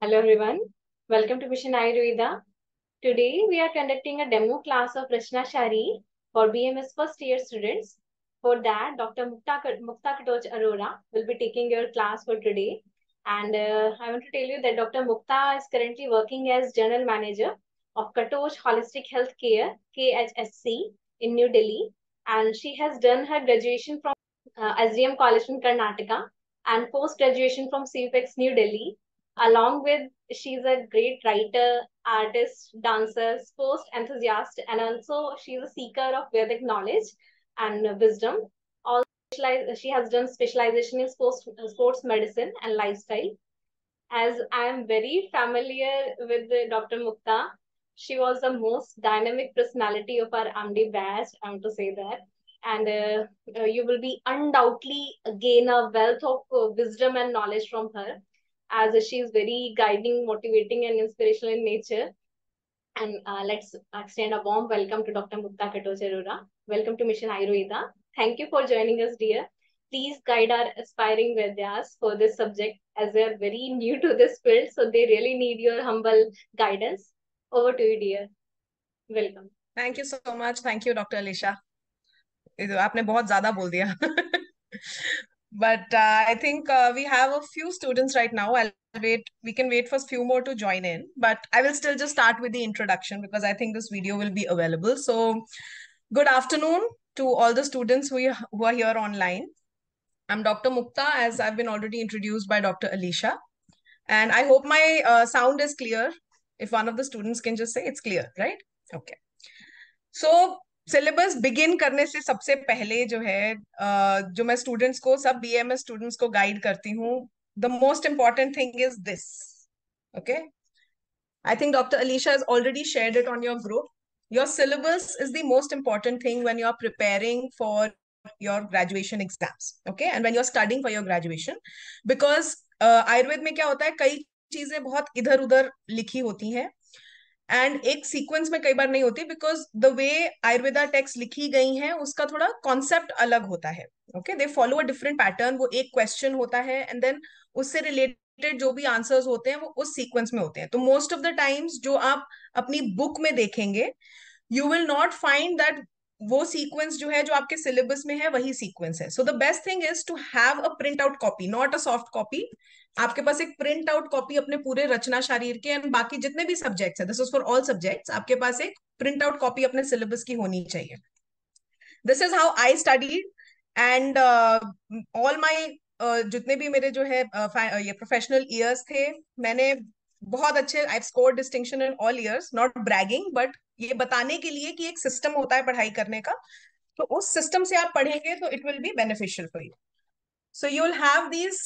Hello everyone, welcome to Vision Ayurveda. Today we are conducting a demo class of Rachna Shari for BMS first year students. For that, Dr. Mukta, Mukta Katoj Arora will be taking your class for today. And uh, I want to tell you that Dr. Mukta is currently working as General Manager of Katoch Holistic Health Care, KHSC, in New Delhi. And she has done her graduation from uh, SDM College in Karnataka and post-graduation from CUPEX New Delhi Along with, she's a great writer, artist, dancer, sports enthusiast, and also she's a seeker of Vedic knowledge and wisdom. Also, she has done specialization in sports, sports medicine and lifestyle. As I am very familiar with Dr. Mukta, she was the most dynamic personality of our AMD batch, i want to say that. And uh, you will be undoubtedly gain a wealth of uh, wisdom and knowledge from her as she is very guiding, motivating, and inspirational in nature. And uh, let's extend a warm welcome to Dr. Mukta Katojarura. Welcome to Mission Ayurveda. Thank you for joining us, dear. Please guide our aspiring Vedyas for this subject as they are very new to this field. So they really need your humble guidance. Over to you, dear. Welcome. Thank you so much. Thank you, Dr. Alicia. You have said a lot but uh, i think uh, we have a few students right now i'll wait we can wait for a few more to join in but i will still just start with the introduction because i think this video will be available so good afternoon to all the students who, who are here online i'm dr mukta as i've been already introduced by dr alicia and i hope my uh, sound is clear if one of the students can just say it's clear right okay so syllabus begin करने से सबसे पहले जो है जो मैं students को सब बी एम एस स्टूडेंट्स को गाइड करती हूँ the most important thing is this okay I think doctor Alisha is already share it on your group your syllabus is the most important thing when you are preparing for your graduation exams okay and when you are for for your graduation because Ayurveda में क्या होता है कई चीजें बहुत इधर उधर लिखी होती हैं एंड एक सीक्वेंस में कई बार नहीं होती because the way Ayurveda texts लिखी गई हैं उसका थोड़ा कॉन्सेप्ट अलग होता है okay they follow a different pattern वो एक क्वेश्चन होता है एंड देन उससे रिलेटेड जो भी आंसर्स होते हैं वो उस सीक्वेंस में होते हैं तो मोस्ट ऑफ द टाइम्स जो आप अपनी बुक में देखेंगे you will not find that वो सीक्वेंस जो है जो आपके सिलेबस में है वही सीक्वेंस है so the best thing is to have a print out copy not a soft copy आपके पास एक प्रिंट आउट कॉपी अपने पूरे रचना शरीर के एंड बाकी जितने भी सब्जेक्ट्स है this is for all subjects आपके पास एक प्रिंट आउट कॉपी अपने सिलेबस की होनी चाहिए this is how I study and all my जितने भी मेरे जो है uh, uh ये प्रोफेशनल ईयर्स थे मैंने बहुत अच्छे I score distinction in all years not bragging but ये बताने के लिए कि एक सिस्टम होता है पढ़ाई करने का तो उस सिस्टम से आप पढ़ेंगे तो it will be beneficial for you so you will have these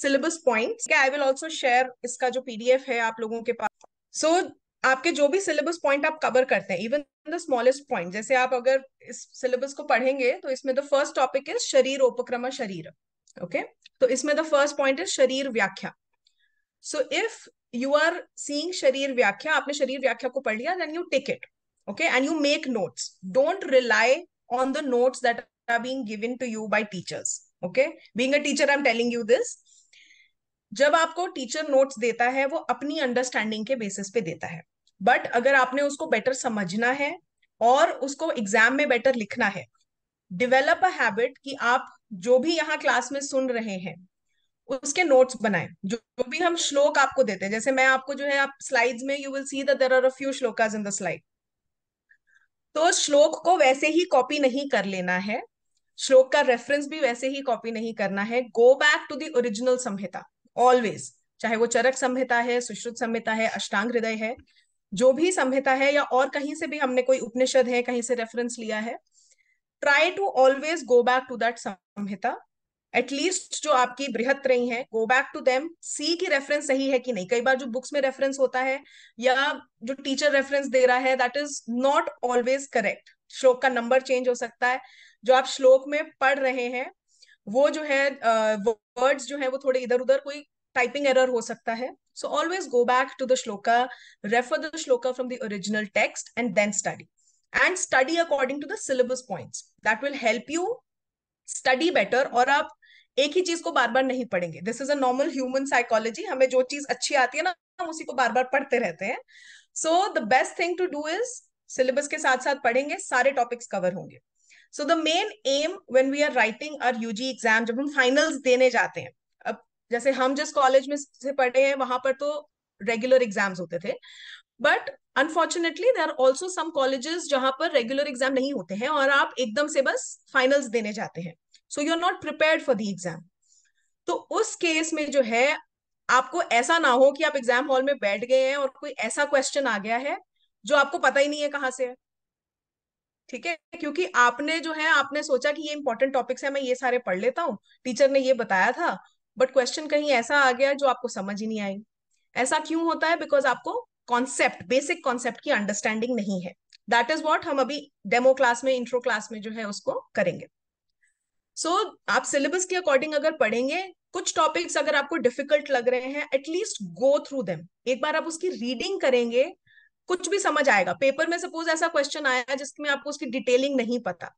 syllabus point I will also share इसका जो पीडीएफ है आप लोगों के पास सो so, आपके जो भी सिलेबस पॉइंट आप कवर करते हैं इवन द स्मॉलेस्ट पॉइंट जैसे आप अगर इस सिलेबस को पढ़ेंगे तो इसमें द फर्स्ट टॉपिक इज शरीर उपक्रम शरीर ओके okay? तो इसमें द फर्स्ट पॉइंट इज शरीर व्याख्या so if you are seeing शरीर व्याख्या आपने शरीर व्याख्या को पढ़ लिया then you take it okay and you make notes don't rely on the notes that are being given to you by teachers okay being a teacher I am telling you this जब आपको teacher notes देता है वो अपनी understanding के basis पे देता है बट अगर आपने उसको बेटर समझना है और उसको एग्जाम में बेटर लिखना है डिवेलप अ हैबिट कि आप जो भी यहाँ क्लास में सुन रहे हैं उसके नोट्स बनाए जो, जो भी हम श्लोक आपको देते हैं जैसे मैं आपको जो है आप स्लाइड्स में you will see that there are a few shlokas in the slide तो श्लोक को वैसे ही कॉपी नहीं कर लेना है श्लोक का रेफरेंस भी वैसे ही कॉपी नहीं करना है go back to the original samhita always चाहे वो चरक संहिता है सुश्रुत संहिता है अष्टांग हृदय है जो भी संहिता है या और कहीं से भी हमने कोई उपनिषद है कहीं से रेफरेंस लिया है try to always go back to that samhita at least जो आपकी बृहत रही हैं go back to them see की रेफरेंस सही है कि नहीं कई बार जो बुक्स में रेफरेंस होता है या जो टीचर रेफरेंस दे रहा है that is not always correct श्लोक का नंबर चेंज हो सकता है जो आप श्लोक में पढ़ रहे हैं वो जो है वर्ड्स uh, जो है वो थोड़े इधर उधर कोई टाइपिंग एरर हो सकता है so always go back to the shloka refer the shloka from the original text and then study and study according to the syllabus points that will help you study better और आप एक ही चीज को बार बार नहीं पढ़ेंगे this is a normal human psychology हमें जो चीज अच्छी आती है ना हम उसी को बार बार पढ़ते रहते हैं so the best thing to do is syllabus के साथ साथ पढ़ेंगे सारे टॉपिक्स कवर होंगे so the main aim when we are writing our UG exam जब हम फाइनल्स देने जाते हैं अब जैसे हम जिस कॉलेज में से पढ़े हैं वहां पर तो रेगुलर एग्जाम्स होते थे but unfortunately there also some colleges जहां पर रेगुलर एग्जाम नहीं होते हैं और आप एकदम से बस फाइनल्स देने जाते हैं so you are not prepare for the exam तो उस केस में जो है आपको ऐसा ना हो कि आप एग्जाम हॉल में बैठ गए हैं और कोई ऐसा क्वेश्चन आ गया है जो आपको पता ही नहीं है कहाँ से है ठीक है क्योंकि आपने जो है आपने सोचा कि ये इंपॉर्टेंट टॉपिक्स है मैं ये सारे पढ़ लेता हूँ टीचर ने ये बताया था बट क्वेश्चन कहीं ऐसा आ गया जो आपको समझ ही नहीं आई ऐसा क्यों होता है बिकॉज आपको कॉन्सेप्ट बेसिक कॉन्सेप्ट की अंडरस्टैंडिंग नहीं है दैट इज वॉट हम अभी डेमो क्लास में इंट्रो क्लास में जो है उसको करेंगे सो so, आप सिलेबस के अकॉर्डिंग अगर पढ़ेंगे कुछ टॉपिक्स अगर आपको डिफिकल्ट लग रहे हैं एटलीस्ट गो थ्रू देम एक बार आप उसकी रीडिंग करेंगे कुछ भी समझ आएगा पेपर में सपोज ऐसा क्वेश्चन आया जिसमें आपको उसकी डिटेलिंग नहीं पता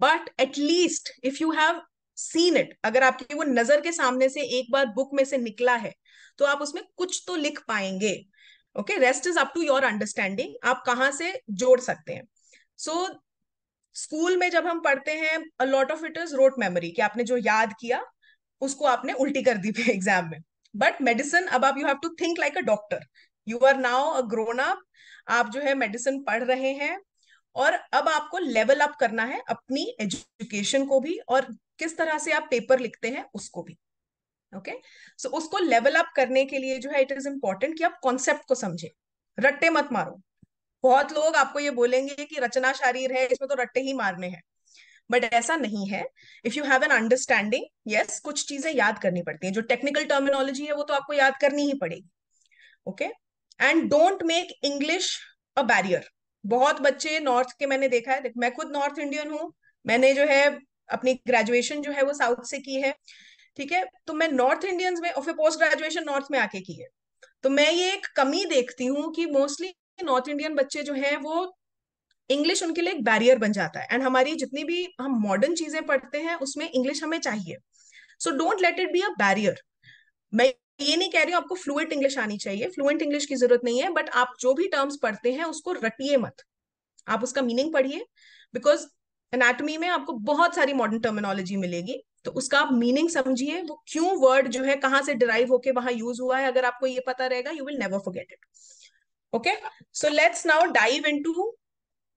but at least if you have seen it अगर आपकी वो नजर के सामने से एक बार बुक में से निकला है तो आप उसमें कुछ तो लिख पाएंगे okay rest is up to your understanding आप कहां से जोड़ सकते हैं सो स्कूल में जब हम पढ़ते हैं a lot of it is rote memory कि आपने जो याद किया उसको आपने उल्टी कर दी थी एग्जाम में बट मेडिसिन अब आप you have to think like a doctor you are now a grown up आप जो है मेडिसिन पढ़ रहे हैं और अब आपको लेवल अप करना है अपनी एजुकेशन को भी और किस तरह से आप पेपर लिखते हैं उसको भी ओके okay? सो so, उसको लेवल अप करने के लिए जो है इट इज इम्पोर्टेंट कि आप कॉन्सेप्ट को समझे रट्टे मत मारो बहुत लोग आपको ये बोलेंगे कि रचना शारीर है इसमें तो रट्टे ही मारने हैं बट ऐसा नहीं है if you have an understanding yes कुछ चीजें याद करनी पड़ती है जो टेक्निकल टर्मिनोलॉजी है वो तो आपको याद करनी ही पड़ेगी okay and don't make English a barrier बहुत बच्चे नॉर्थ के मैंने देखा है देख मैं खुद नॉर्थ इंडियन हूँ मैंने जो है अपनी ग्रेजुएशन जो है वो साउथ से की है ठीक है तो मैं नॉर्थ इंडियंस में और फिर पोस्ट ग्रेजुएशन नॉर्थ में आके की है तो मैं ये एक कमी देखती हूँ कि मोस्टली नॉर्थ इंडियन बच्चे जो हैं वो इंग्लिश उनके लिए एक बैरियर बन जाता है एंड हमारी जितनी भी हम मॉडर्न चीजें पढ़ते हैं उसमें इंग्लिश हमें चाहिए so don't let it be a barrier मैं ये नहीं कह रही हूँ आपको फ्लुएंट इंग्लिश आनी चाहिए फ्लुएंट इंग्लिश की जरूरत नहीं है बट आप जो भी टर्म्स पढ़ते हैं उसको रटिए मत आप उसका मीनिंग पढ़िए बिकॉज एनाटमी में आपको बहुत सारी मॉडर्न टर्मिनोलॉजी मिलेगी तो उसका आप मीनिंग समझिए वो क्यों वर्ड जो है कहाँ से डिराइव होके वहां यूज हुआ है अगर आपको ये पता रहेगा you will never forget it Okay, so let's now dive into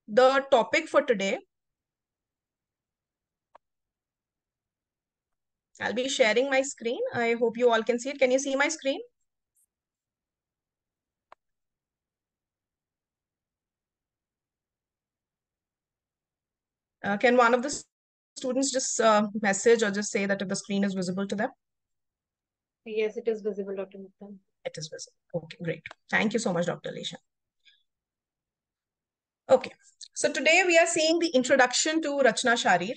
the topic for today. I'll be sharing my screen. I hope you all can see it. Can you see my screen? Uh, can one of the students just uh, message or just say that if the screen is visible to them? Yes, it is visible, Dr. Mukta. it is visible. Okay, great. Thank you so much, Dr. Lesha. Okay, so today we are seeing the introduction to Rachna Sharir.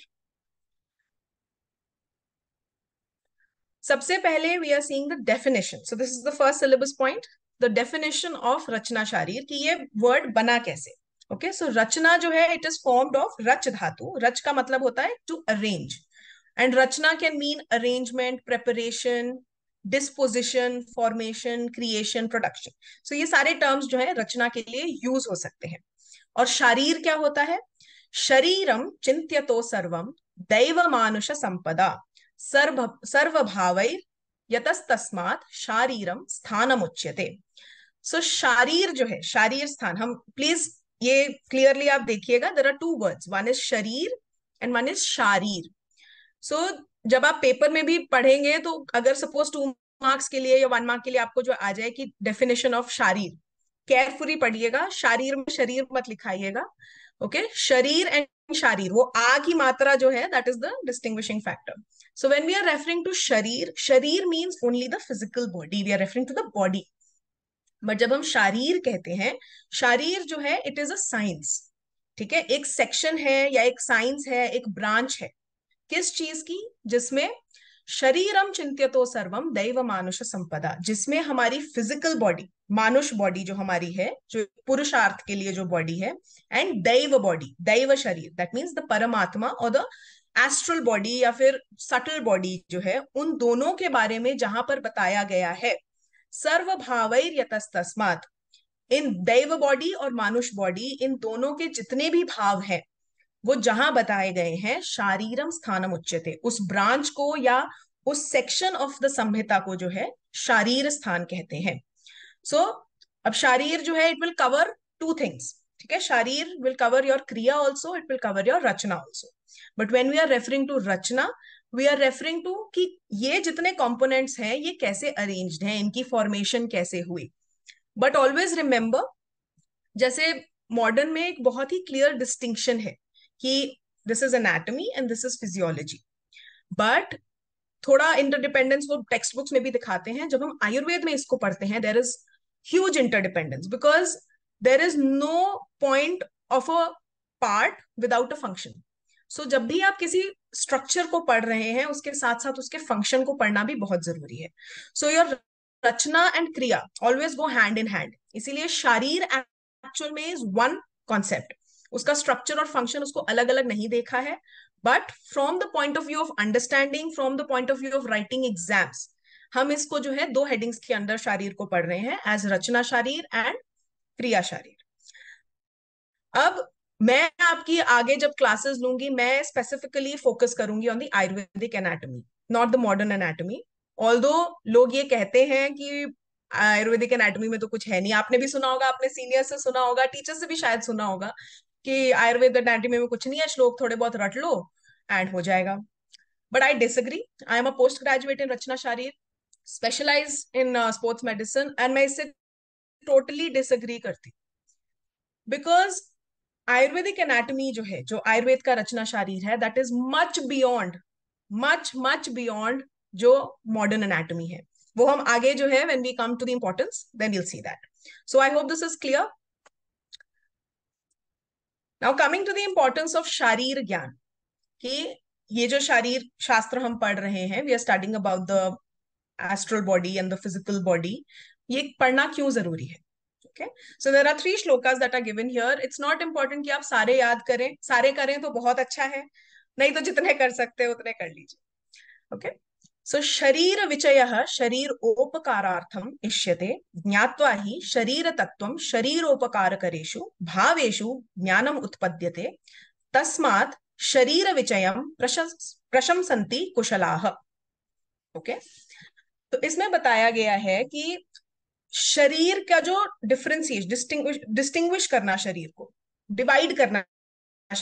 सबसे पहले we are seeing the definition so this is the first syllabus point the definition of Rachna Sharir कि ये word बना कैसे okay okay? So so, रचना जो है it is formed of रच धातु रच का मतलब होता है to arrange and rachna can mean arrangement preparation disposition formation creation production so ये सारे टर्म्स जो है रचना के लिए यूज हो सकते हैं और शरीर क्या होता है शरीरम चिंत्य तो सर्वम दैव मानुष संपदा सर्व सर्वभाव यतस्तस्मात शारीरम स्थानम उच्यते सो so, शारीर जो है शारीर स्थान हम प्लीज ये क्लियरली आप देखिएगा there are two words one is sharir and one is shaarir so जब आप पेपर में भी पढ़ेंगे तो अगर सपोज टू मार्क्स के लिए या वन मार्क के लिए आपको जो आ जाए कि डेफिनेशन ऑफ शारीर केयरफुली पढ़िएगा शारीर में शरीर मत लिखाइएगा okay okay? Sharir and shaarir वो आ की मात्रा जो है that is the distinguishing factor so when we are referring to sharir sharir means only the physical body we are referring to the body but जब हम शारीर कहते हैं शारीर जो है इट इज अ साइंस ठीक है एक सेक्शन है या एक साइंस है एक ब्रांच है किस चीज की जिसमें शरीरम चिंतितो सर्वम दैव मानुष संपदा जिसमें हमारी फिजिकल बॉडी मानुष बॉडी जो हमारी है जो पुरुषार्थ के लिए जो बॉडी है एंड दैव बॉडी दैव शरीर दैट मीन्स द परमात्मा और द एस्ट्रल बॉडी या फिर सटल बॉडी जो है उन दोनों के बारे में जहां पर बताया गया है सर्व भावैर यतस्तस्मात इन दैव बॉडी और मानुष बॉडी इन दोनों के जितने भी भाव हैं वो जहां बताए गए हैं शारीरम स्थानम उच्चते उस ब्रांच को या उस सेक्शन ऑफ द संहिता को जो है शारीर स्थान कहते हैं सो so, अब शारीर जो है it will cover two things ठीक है shaarir will cover your kriya also it will cover your rachna also but when we are referring to rachna we are referring to कि ये जितने कॉम्पोनेंट्स हैं ये कैसे अरेन्ज हैं इनकी फॉर्मेशन कैसे हुई बट ऑलवेज रिमेंबर जैसे मॉडर्न में एक बहुत ही क्लियर डिस्टिंक्शन है कि this is anatomy and this is physiology but थोड़ा इंटरडिपेंडेंस वो टेक्स्ट बुक्स में भी दिखाते हैं जब हम आयुर्वेद में इसको पढ़ते हैं there is huge interdependence because there is no point of a part without a function so जब भी आप किसी स्ट्रक्चर को पढ़ रहे हैं उसके साथ साथ उसके फंक्शन को पढ़ना भी बहुत जरूरी है so your rachna and kriya always go hand in hand इसीलिए शारीर एक्चुअल में इज वन कॉन्सेप्ट उसका स्ट्रक्चर और फंक्शन उसको अलग अलग नहीं देखा है but from the point of view of understanding from the point of view of writing exams हम इसको जो है दो हेडिंग्स के अंदर शारीर को पढ़ रहे हैं एज रचना शारीर एंड क्रिया शारीर अब मैं आपकी आगे जब क्लासेस लूंगी मैं स्पेसिफिकली फोकस करूंगी on the Ayurvedic anatomy not the modern anatomy all लोग ये कहते हैं कि आयुर्वेदिक एनाटॉमी में तो कुछ है नहीं आपने भी सुना होगा अपने सीनियर से सुना होगा टीचर से भी शायद सुना होगा कि आयुर्वेद एंड एंटी में कुछ नहीं है श्लोक थोड़े बहुत रट लो एंड हो जाएगा but I disagree I am a post graduate in rachna shaarir specialize in sports medicine and मैं इससे टोटली डिसग्री करती बिकॉज आयुर्वेदिक एनाटमी जो है जो आयुर्वेद का रचना शारीर है that is much beyond much much beyond जो मॉडर्न एनाटमी है वो हम आगे जो है when we come to the importance then will see that so I hope this is clear now coming to the importance of shaarir gyan कि ये जो शारीर शास्त्र हम पढ़ रहे हैं we are starting about the astral body and the physical body ये पढ़ना क्यों जरूरी है three shlokas there are given here it's not important कि आप सारे याद करें सारे करें तो बहुत अच्छा है नहीं तो जितने कर सकते हैं उतने कर लीजिए ओके okay? सो शरीर विचय शरीर ओपकारार्थम इष्यते ज्ञावा ही शरीर तत्व शरीरोपकारकरेषु भावेषु ज्ञान उत्पद्यते तस्मा शरीर विचय प्रशंसंति कुशलाह ओके तो इसमें बताया गया है कि शरीर का जो डिफरेंसिएशन डिस्टिंग डिस्टिंग्विश करना शरीर को डिवाइड करना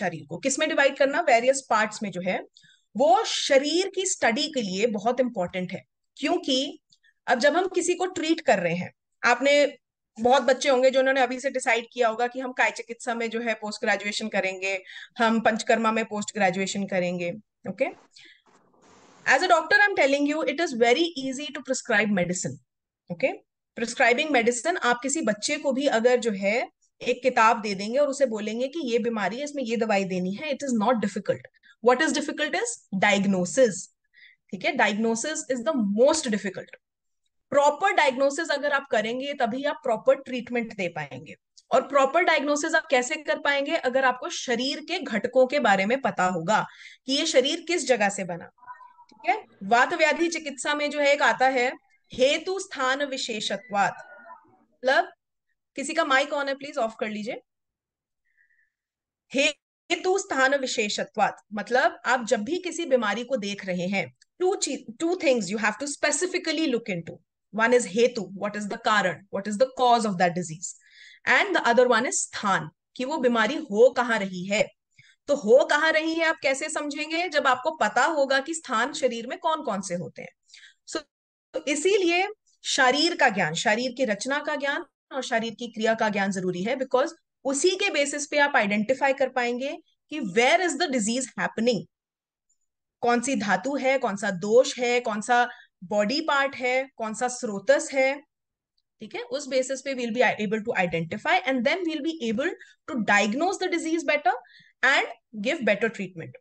शरीर को किसमें डिवाइड करना वेरियस पार्ट्स में जो है वो शरीर की स्टडी के लिए बहुत इंपॉर्टेंट है क्योंकि अब जब हम किसी को ट्रीट कर रहे हैं आपने बहुत बच्चे होंगे जो उन्होंने अभी से डिसाइड किया होगा कि हम काय चिकित्सा में जो है पोस्ट ग्रेजुएशन करेंगे हम पंचकर्मा में पोस्ट ग्रेजुएशन करेंगे okay as a doctor I am telling you it is very easy to prescribe medicine okay prescribing medicine आप किसी बच्चे को भी अगर जो है एक किताब दे देंगे और उसे बोलेंगे कि ये बीमारी है इसमें ये दवाई देनी है it is not difficult what is difficult is diagnosis ठीक है diagnosis is the most difficult proper diagnosis अगर आप करेंगे तभी आप प्रॉपर ट्रीटमेंट दे पाएंगे और प्रॉपर डायग्नोसिस आप कैसे कर पाएंगे अगर आपको शरीर के घटकों के बारे में पता होगा कि ये शरीर किस जगह से बना ठीक है वात व्याधि चिकित्सा में जो है एक आता है हेतु स्थान विशेषत्वात मतलब किसी का माइक ऑन है प्लीज ऑफ कर लीजिए हेतु स्थान विशेषत्वात मतलब आप जब भी किसी बीमारी को देख रहे हैं two two things you have to specifically look into one is hetu what is the karan what is the cause of that and the other one is sthan कि वो बीमारी हो कहाँ रही है तो हो कहाँ रही है आप कैसे समझेंगे जब आपको पता होगा कि स्थान शरीर में कौन कौन से होते हैं सो so, इसीलिए शरीर का ज्ञान शरीर की रचना का ज्ञान और शरीर की क्रिया का ज्ञान जरूरी है बिकॉज उसी के बेसिस पे आप आइडेंटिफाई कर पाएंगे कि where is the disease happening कौन सी धातु है कौन सा दोष है कौन सा बॉडी पार्ट है कौन सा स्रोतस है ठीक है उस बेसिस पे we'll be able to identify and then we'll be able to diagnose the disease better and give better treatment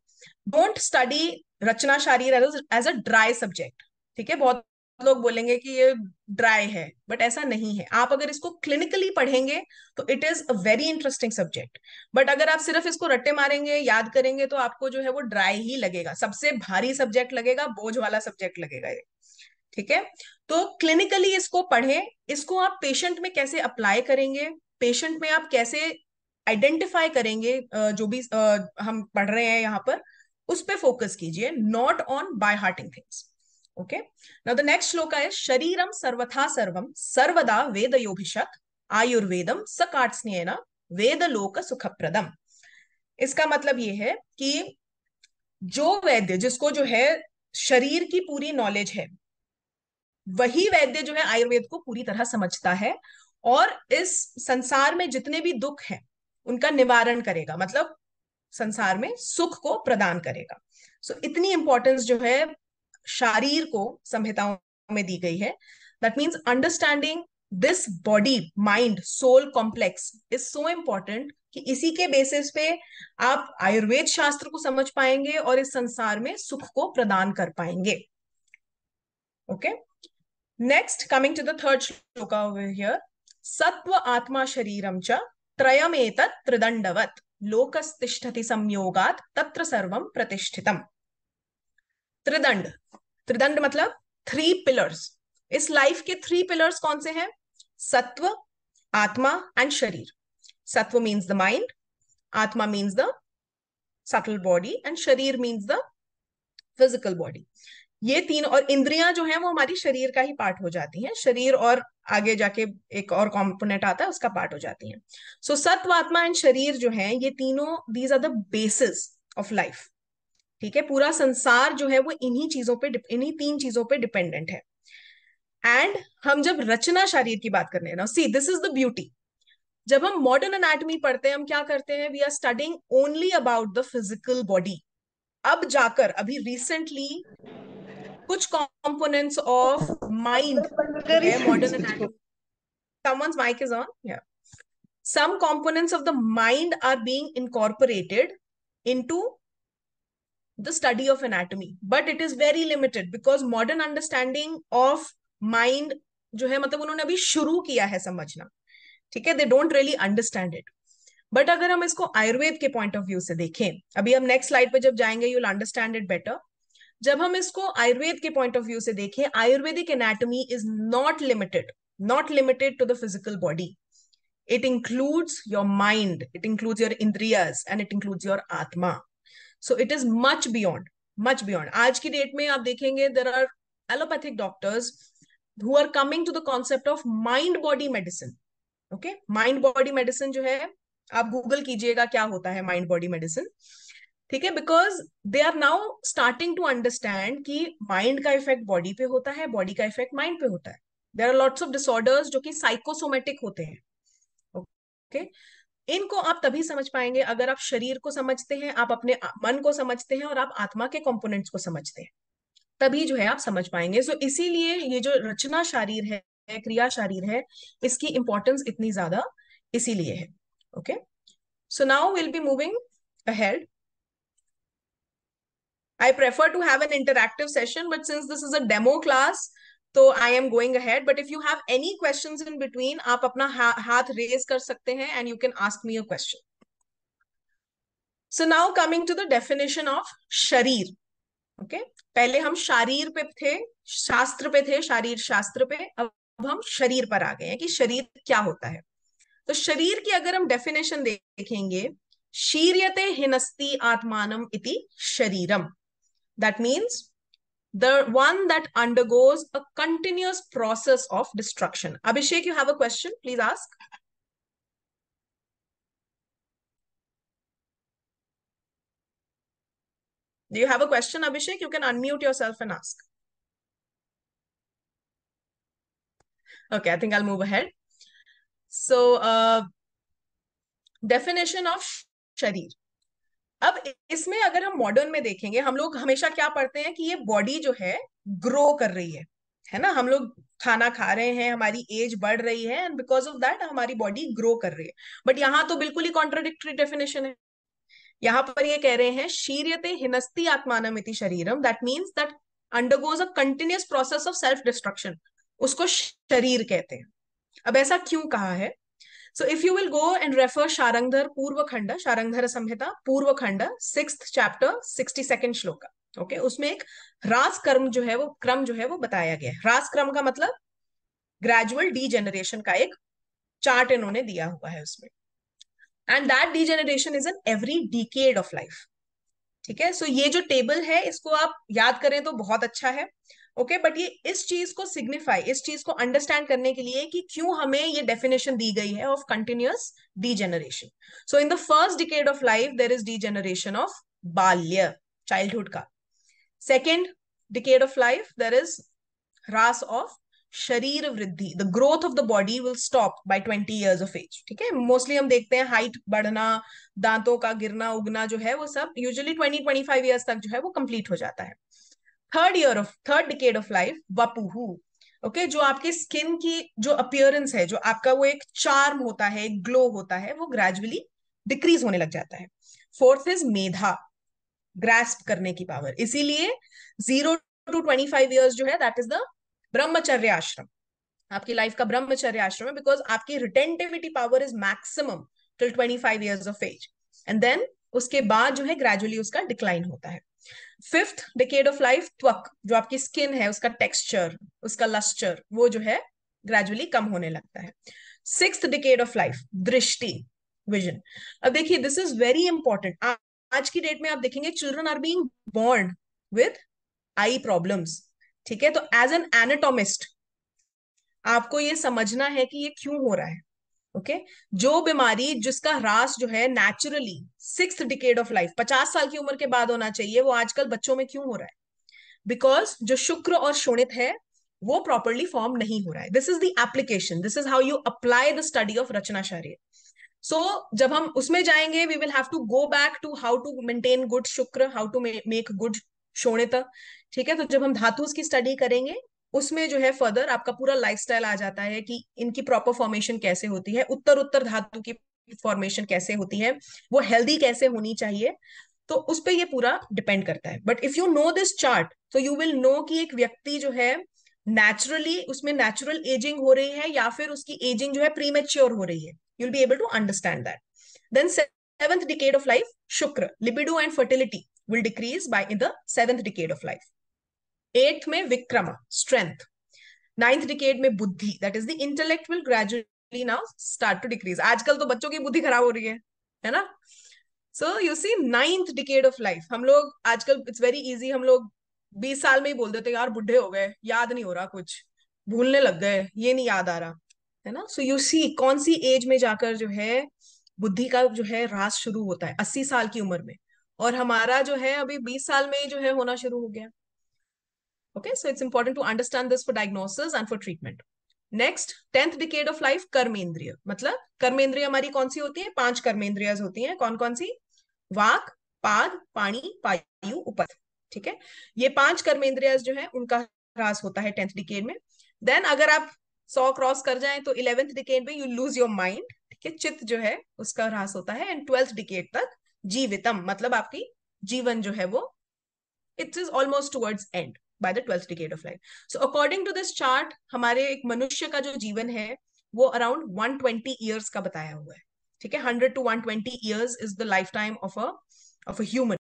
don't study Rachana Sharir as a dry subject ठीक है बहुत लोग बोलेंगे कि ये ड्राई है बट ऐसा नहीं है आप अगर इसको क्लिनिकली पढ़ेंगे तो it is a very interesting subject but अगर आप सिर्फ इसको रट्टे मारेंगे याद करेंगे तो आपको जो है वो ड्राई ही लगेगा सबसे भारी सब्जेक्ट लगेगा बोझ वाला सब्जेक्ट लगेगा ये ठीक है तो क्लिनिकली इसको पढ़ें इसको आप पेशेंट में कैसे अप्लाई करेंगे पेशेंट में आप कैसे आइडेंटिफाई करेंगे जो भी हम पढ़ रहे हैं यहाँ पर उस पर फोकस कीजिए not on by hurting things Okay. Now the next shloka is Shariram Sarvatha Sarvam Sarvada Veda Yobhishak Ayurvedam Sakatsnena Veda Sukhapradam. इसका मतलब ये है कि जो वैद्य जिसको जो है शरीर की पूरी नॉलेज है वही वैद्य जो है आयुर्वेद को पूरी तरह समझता है और इस संसार में जितने भी दुख हैं उनका निवारण करेगा मतलब संसार में सुख को प्रदान करेगा सो so, इतनी इंपॉर्टेंस जो है शारीर को संहिताओं में दी गई है that means understanding this body mind soul complex is so important कि इसी के बेसिस पे आप आयुर्वेद शास्त्र को समझ पाएंगे और इस संसार में सुख को प्रदान कर पाएंगे okay next coming to the third shloka here सत्व आत्मा शरीरम च त्रयमेत त्रिदंडवत लोकस्तिष्ठति संयोगात तत्र सर्वम प्रतिष्ठितम त्रिदंड त्रिदंड मतलब थ्री पिलर्स इस लाइफ के थ्री पिलर्स कौन से हैं sattva atma and sharir sattva means the mind atma means the subtle body and sharir means the physical body ये तीन और इंद्रियां जो है वो हमारी शरीर का ही पार्ट हो जाती हैं शरीर और आगे जाके एक और कॉम्पोनेंट आता है उसका पार्ट हो जाती है सो so, सत्व आत्मा एंड शरीर जो है ये तीनों these are the basis of life ठीक है पूरा संसार जो है वो इन्हीं चीजों पे इन्हीं तीन चीजों पे डिपेंडेंट है एंड हम जब रचना शारीर की बात करने ना see this is the beauty जब हम मॉडर्न अनाटमी पढ़ते हैं हम क्या करते हैं we are studying only about the physical body अब जाकर अभी रिसेंटली कुछ components of mind modern anatomy someone's is on on yeah some components of the mind are being incorporated the study of anatomy but it is very limited because modern understanding of mind जो है मतलब उन्होंने अभी शुरू किया है समझना ठीक है they don't really understand it but अगर हम इसको आयुर्वेद के पॉइंट ऑफ व्यू से देखें अभी हम नेक्स्ट स्लाइड पे जब जाएंगे यू अंडरस्टैंड इट बेटर जब हम इसको आयुर्वेद के पॉइंट ऑफ व्यू से देखें Ayurvedic anatomy is not limited not limited to the physical body it includes your mind it includes your indriyas and it includes your atma so it is much beyond much beyond आज की date में आप देखेंगे there are allopathic doctors who are coming to the concept of mind body medicine okay mind body medicine जो है आप Google कीजिएगा क्या होता है माइंड बॉडी मेडिसिन ठीक है because they are now starting to understand कि माइंड का इफेक्ट बॉडी पे होता है बॉडी का इफेक्ट माइंड पे होता है there are lots of disorders जो कि साइकोसोमेटिक होते हैं ओके okay? इनको आप तभी समझ पाएंगे अगर आप शरीर को समझते हैं आप अपने मन को समझते हैं और आप आत्मा के कंपोनेंट्स को समझते हैं तभी जो है आप समझ पाएंगे सो so, इसीलिए ये जो रचना शारीर है क्रिया शारीर है इसकी इंपॉर्टेंस इतनी ज्यादा इसीलिए है okay so now will be moving ahead I prefer to have an interactive session but since this is a demo class तो I am going ahead but if you have any question in between आप अपना हा, हाथ raise कर सकते हैं and you can ask me a question so now coming to the definition of sharir okay पहले हम शारीर पे थे शास्त्र पे थे शारीर शास्त्र पे अब हम शरीर पर आ गए हैं कि शरीर क्या होता है तो शरीर की अगर हम डेफिनेशन देखेंगे शीर्यते हिनस्ती आत्मानम इति शरीरम that means the one that undergoes a continuous process of destruction. Abhishek, you have a question? Please ask. Do you have a question, Abhishek? You can unmute yourself and ask. Okay, I think I'll move ahead. So, uh, definition of sharir. अब इसमें अगर हम modern में देखेंगे हम लोग हमेशा क्या पढ़ते हैं कि ये बॉडी जो है ग्रो कर रही है है ना हम लोग खाना खा रहे हैं हमारी एज बढ़ रही है एंड बिकॉज ऑफ दैट हमारी बॉडी ग्रो कर रही है बट यहाँ तो बिल्कुल ही कॉन्ट्रोडिक्टरी डेफिनेशन है यहाँ पर ये कह रहे हैं शीर्यते हिनस्ती आत्मानमिति शरीरम that means that undergoes a continuous process of self destruction उसको शरीर कहते हैं अब ऐसा क्यों कहा है So if you will go and refer Sharangdhar Purva Khanda, Sharangdhara Samhita Purva Khanda, sixth chapter, 62nd shloka okay okay? उसमें एक ह्रास कर्म जो है वो क्रम जो है वो बताया गया है ह्रास क्रम का मतलब ग्रेजुअल डी जनरेशन का एक चार्ट इन्होंने दिया हुआ है उसमें and that degeneration is an every decade of life ठीक है सो so, ये जो टेबल है इसको आप याद करें तो बहुत अच्छा है ओके बट ये इस चीज को सिग्निफाई इस चीज को अंडरस्टैंड करने के लिए कि क्यों हमें ये डेफिनेशन दी गई है of continuous degeneration so in the first decade of life there is degeneration of balya childhood का second decade of life there is hras of sharir vriddhi the growth of the body will stop by twenty years of age ठीक है mostly हम देखते हैं height बढ़ना दांतों का गिरना उगना जो है वो सब usually twenty twenty five years तक जो है वो कंप्लीट हो जाता है third year of third decade of life वपुहु ओके okay, जो आपके स्किन की जो अपियरेंस है जो आपका वो एक चार्म होता है एक ग्लो होता है वो ग्रेजुअली डिक्रीज होने लग जाता है फोर्थ इज मेधा ग्रेस्प करने की पावर इसीलिए zero to twenty five years जो है दैट इज द ब्रह्मचर्य आश्रम आपकी लाइफ का ब्रह्मचर्य आश्रम है बिकॉज आपकी retentivity power is maximum till twenty five years of age and then उसके बाद जो है ग्रेजुअली उसका डिक्लाइन होता है fifth decade of life tvak जो आपकी स्किन है उसका टेक्सचर उसका लस्चर वो जो है ग्रेजुअली कम होने लगता है six decade of life drishti vision अब देखिए दिस इज वेरी इंपॉर्टेंट आज की डेट में आप देखेंगे चिल्ड्रन आर बीइंग बॉन्ड विथ आई प्रॉब्लम्स ठीक है तो एज एन एनाटोमिस्ट आपको ये समझना है कि ये क्यों हो रहा है ओके okay? जो बीमारी जिसका रास जो है naturally six decade of life पचास साल की उम्र के बाद होना चाहिए वो आजकल बच्चों में क्यों हो रहा है बिकॉज जो शुक्र और शोणित है वो प्रॉपरली फॉर्म नहीं हो रहा है this is the application this is how you apply the study of Rachana Sharir so जब हम उसमें जाएंगे we will have to go back to how to maintain good shukra how to make good shonita ठीक है तो जब हम धातु की स्टडी करेंगे उसमें जो है फर्दर आपका पूरा स्टाइल आ जाता है कि इनकी प्रॉपर फॉर्मेशन कैसे होती है उत्तर उत्तर धातु की फॉर्मेशन कैसे होती है वो हेल्दी कैसे होनी चाहिए तो उस पर ये पूरा डिपेंड करता है but if you know this chart तो यू विल नो कि एक व्यक्ति जो है नेचुरली उसमें नेचुरल एजिंग हो रही है या फिर उसकी एजिंग जो है प्रीमेच्योर हो रही है you will be able to understand that then seventh decade of life shukra libido and fertility will decrease by in the seventh decade of life eighth में विक्रम स्ट्रेंथ नाइन्थ डिकेड में buddhi that is the intellect will gradually now start to decrease आजकल तो बच्चों की बुद्धि खराब हो रही है है ना so you see ninth decade of life हम लोग आजकल इट्स वेरी इजी हम लोग बीस साल में ही बोल देते यार बुढ़े हो गए याद नहीं हो रहा कुछ भूलने लग गए ये नहीं याद आ रहा है ना सो यू सी कौन सी एज में जाकर जो है बुद्धि का जो है रास शुरू होता है अस्सी साल की उम्र में और हमारा जो है अभी बीस साल में ही जो है होना शुरू हो गया Okay, so it's important to understand this for diagnosis and for treatment. Next tenth decade of life कर्मेंद्रिय मतलब कर्मेंद्रिय हमारी कौन सी होती है पांच कर्मेंद्रियाज होती हैं कौन कौन सी वाक पाद पाणी वायु उपथ ठीक है ये पांच कर्मेंद्रियाज जो है उनका ह्रास होता है टेंथ डिकेड में देन अगर आप सौ क्रॉस कर जाए तो इलेवेंथ डिकेड में यू लूज योर माइंड ठीक है चित्त जो है उसका ह्रास होता है एंड ट्वेल्थ डिकेड तक जीवितम मतलब आपकी जीवन जो है वो it is almost towards end by the twelfth decade of life so according to this chart हमारे एक मनुष्य का जो जीवन है वो अराउंड वन ट्वेंटी ईयर्स का बताया हुआ है ठीक है hundred to one twenty years is the lifetime of a of a human